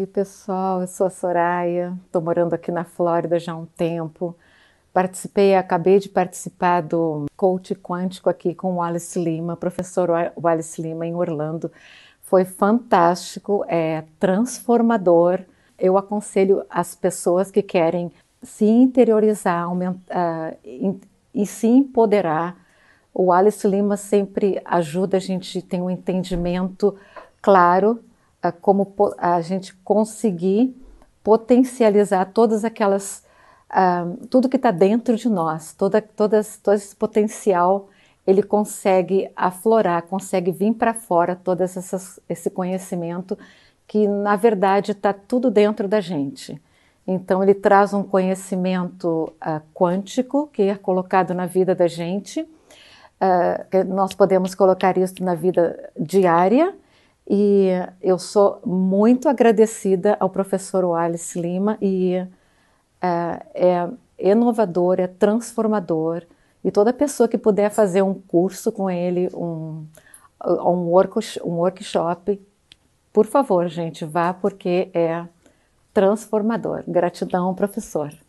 Oi, pessoal, eu sou a Soraya, estou morando aqui na Flórida já há um tempo. Participei, acabei de participar do coach quântico aqui com o Wallace Lima, professor Wallace Lima em Orlando. Foi fantástico, é transformador. Eu aconselho as pessoas que querem se interiorizar uh, ah, e, e se empoderar. O Wallace Lima sempre ajuda a gente a ter um entendimento claro a como a gente conseguir potencializar todas aquelas uh, tudo que está dentro de nós, toda, todas, todo esse potencial ele consegue aflorar, consegue vir para fora todo essas, esse conhecimento que na verdade está tudo dentro da gente. Então ele traz um conhecimento uh, quântico que é colocado na vida da gente. Uh, nós podemos colocar isso na vida diária e eu sou muito agradecida ao professor Wallace Lima e é, é inovador, é transformador. E toda pessoa que puder fazer um curso com ele, um, uh, um, work, um workshop, por favor, gente, vá porque é transformador. Gratidão, professor.